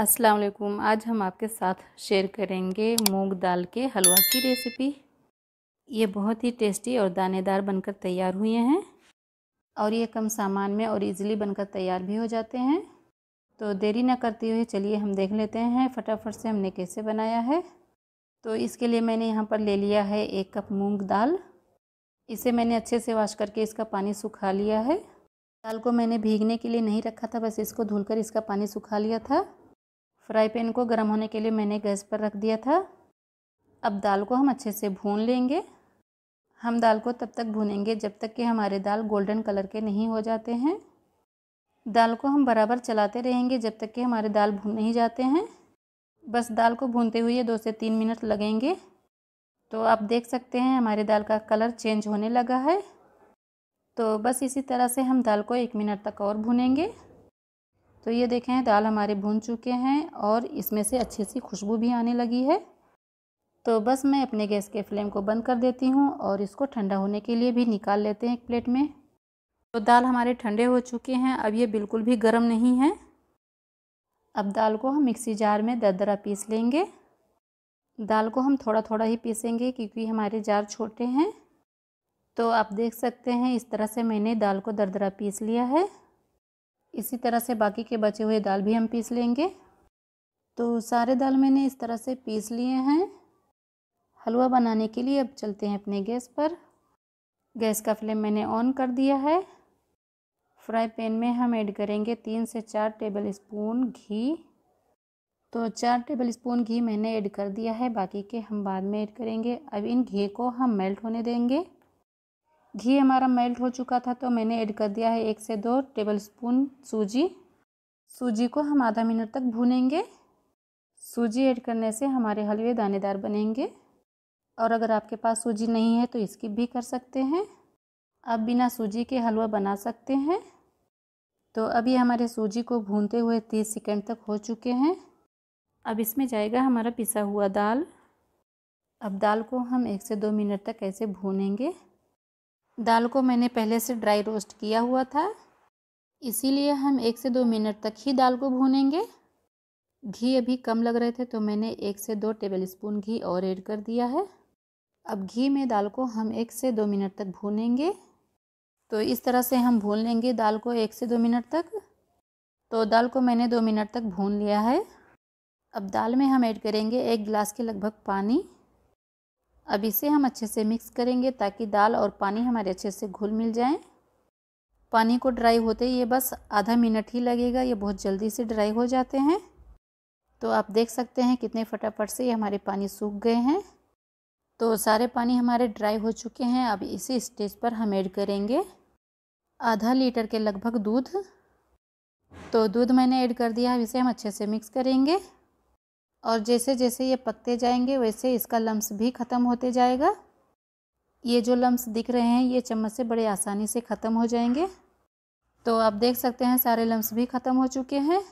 अस्सलाम वालेकुम आज हम आपके साथ शेयर करेंगे मूंग दाल के हलवा की रेसिपी ये बहुत ही टेस्टी और दानेदार बनकर तैयार हुए हैं और ये कम सामान में और इजीली बनकर तैयार भी हो जाते हैं तो देरी ना करते हुए चलिए हम देख लेते हैं फटाफट से हमने कैसे बनाया है तो इसके लिए मैंने यहाँ पर ले लिया है एक कप मूँग दाल इसे मैंने अच्छे से वाश करके इसका पानी सुखा लिया है दाल को मैंने भीगने के लिए नहीं रखा था बस इसको धुलकर इसका पानी सुखा लिया था फ्राई पैन को गर्म होने के लिए मैंने गैस पर रख दिया था अब दाल को हम अच्छे से भून लेंगे हम दाल को तब तक भूनेंगे जब तक कि हमारे दाल गोल्डन कलर के नहीं हो जाते हैं दाल को हम बराबर चलाते रहेंगे जब तक कि हमारे दाल भून नहीं जाते हैं बस दाल को भूनते हुए दो से तीन मिनट लगेंगे तो आप देख सकते हैं हमारे दाल का कलर चेंज होने लगा है तो बस इसी तरह से हम दाल को एक मिनट तक और भूनेंगे तो ये देखें दाल हमारे भून चुके हैं और इसमें से अच्छी सी खुशबू भी आने लगी है तो बस मैं अपने गैस के फ्लेम को बंद कर देती हूँ और इसको ठंडा होने के लिए भी निकाल लेते हैं एक प्लेट में तो दाल हमारे ठंडे हो चुके हैं अब ये बिल्कुल भी गर्म नहीं है अब दाल को हम मिक्सी जार में दरदरा पीस लेंगे दाल को हम थोड़ा थोड़ा ही पीसेंगे क्योंकि हमारे जार छोटे हैं तो आप देख सकते हैं इस तरह से मैंने दाल को दरदरा पीस लिया है इसी तरह से बाकी के बचे हुए दाल भी हम पीस लेंगे तो सारे दाल मैंने इस तरह से पीस लिए हैं हलवा बनाने के लिए अब चलते हैं अपने गैस पर गैस का फ्लेम मैंने ऑन कर दिया है फ्राई पैन में हम ऐड करेंगे तीन से चार टेबल स्पून घी तो चार टेबल स्पून घी मैंने ऐड कर दिया है बाकी के हम बाद में ऐड करेंगे अब इन घी को हम मेल्ट होने देंगे घी हमारा मेल्ट हो चुका था तो मैंने ऐड कर दिया है एक से दो टेबल स्पून सूजी सूजी को हम आधा मिनट तक भूनेंगे सूजी ऐड करने से हमारे हलवे दानेदार बनेंगे और अगर आपके पास सूजी नहीं है तो इसकी भी कर सकते हैं आप बिना सूजी के हलवा बना सकते हैं तो अभी हमारे सूजी को भूनते हुए तीस सेकेंड तक हो चुके हैं अब इसमें जाएगा हमारा पिसा हुआ दाल अब दाल को हम एक से दो मिनट तक ऐसे भूनेंगे दाल को मैंने पहले से ड्राई रोस्ट किया हुआ था इसीलिए हम एक से दो मिनट तक ही दाल को भूनेंगे घी अभी कम लग रहे थे तो मैंने एक से दो टेबल स्पून घी और ऐड कर दिया है अब घी में दाल को हम एक से दो मिनट तक भूनेंगे तो इस तरह से हम भून लेंगे दाल को एक से दो मिनट तक तो दाल को मैंने दो मिनट तक भून लिया है अब दाल में हम ऐड करेंगे एक गिलास के लगभग पानी अब इसे हम अच्छे से मिक्स करेंगे ताकि दाल और पानी हमारे अच्छे से घुल मिल जाए पानी को ड्राई होते ही ये बस आधा मिनट ही लगेगा ये बहुत जल्दी से ड्राई हो जाते हैं तो आप देख सकते हैं कितने फटाफट से ये हमारे पानी सूख गए हैं तो सारे पानी हमारे ड्राई हो चुके हैं अब इसी स्टेज पर हम ऐड करेंगे आधा लीटर के लगभग दूध तो दूध मैंने ऐड कर दिया अब इसे हम अच्छे से मिक्स करेंगे और जैसे जैसे ये पकते जाएंगे वैसे इसका लम्स भी ख़त्म होते जाएगा ये जो लम्स दिख रहे हैं ये चम्मच से बड़े आसानी से ख़त्म हो जाएंगे तो आप देख सकते हैं सारे लम्स भी ख़त्म हो चुके हैं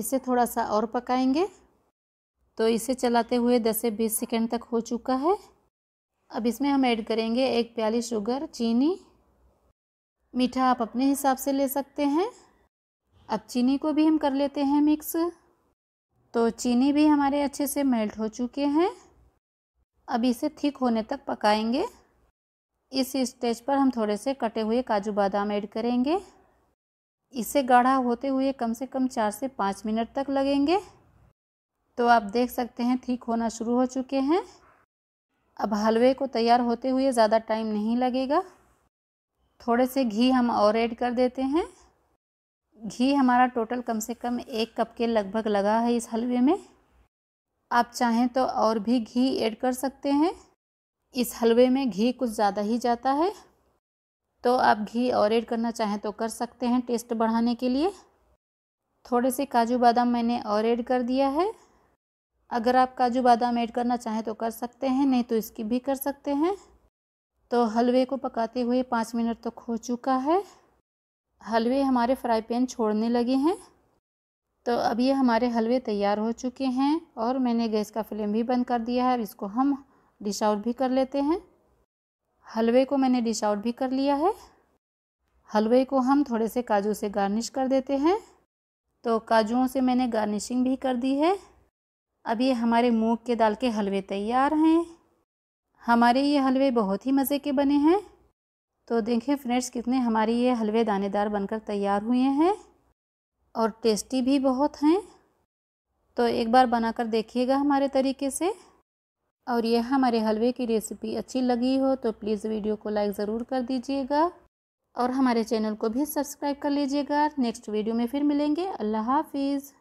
इसे थोड़ा सा और पकाएंगे तो इसे चलाते हुए दस से बीस सेकेंड तक हो चुका है अब इसमें हम ऐड करेंगे एक प्याली शुगर चीनी मीठा आप अपने हिसाब से ले सकते हैं अब चीनी को भी हम कर लेते हैं मिक्स तो चीनी भी हमारे अच्छे से मेल्ट हो चुके हैं अब इसे थिक होने तक पकाएंगे इस स्टेज पर हम थोड़े से कटे हुए काजू बादाम ऐड करेंगे इसे गाढ़ा होते हुए कम से कम चार से पाँच मिनट तक लगेंगे तो आप देख सकते हैं ठीक होना शुरू हो चुके हैं अब हलवे को तैयार होते हुए ज़्यादा टाइम नहीं लगेगा थोड़े से घी हम और ऐड कर देते हैं घी हमारा टोटल कम से कम एक कप के लगभग लगा है इस हलवे में आप चाहें तो और भी घी ऐड कर सकते हैं इस हलवे में घी कुछ ज़्यादा ही जाता है तो आप घी और ऐड करना चाहें तो कर सकते हैं टेस्ट बढ़ाने के लिए थोड़े से काजू बादाम मैंने और ऐड कर दिया है अगर आप काजू बादाम ऐड करना चाहें तो कर सकते हैं नहीं तो इसकी भी कर सकते हैं तो हलवे को पकाते हुए पाँच मिनट तक तो हो चुका है हलवे हमारे फ्राई पैन छोड़ने लगे हैं तो अब ये हमारे हलवे तैयार हो चुके हैं और मैंने गैस का फ्लेम भी बंद कर दिया है और इसको हम डिश आउट भी कर लेते हैं हलवे को मैंने डिश आउट भी कर लिया है हलवे को हम थोड़े से काजू से गार्निश कर देते हैं तो काजुओं से मैंने गार्निशिंग भी कर दी है अब ये हमारे मूंग के दाल के हलवे तैयार हैं हमारे ये हलवे बहुत ही मज़े के बने हैं तो देखिए फ्रेंड्स कितने हमारी ये हलवे दानेदार बनकर तैयार हुए हैं और टेस्टी भी बहुत हैं तो एक बार बनाकर देखिएगा हमारे तरीके से और यह हमारे हलवे की रेसिपी अच्छी लगी हो तो प्लीज़ वीडियो को लाइक ज़रूर कर दीजिएगा और हमारे चैनल को भी सब्सक्राइब कर लीजिएगा नेक्स्ट वीडियो में फिर मिलेंगे अल्लाह हाफिज़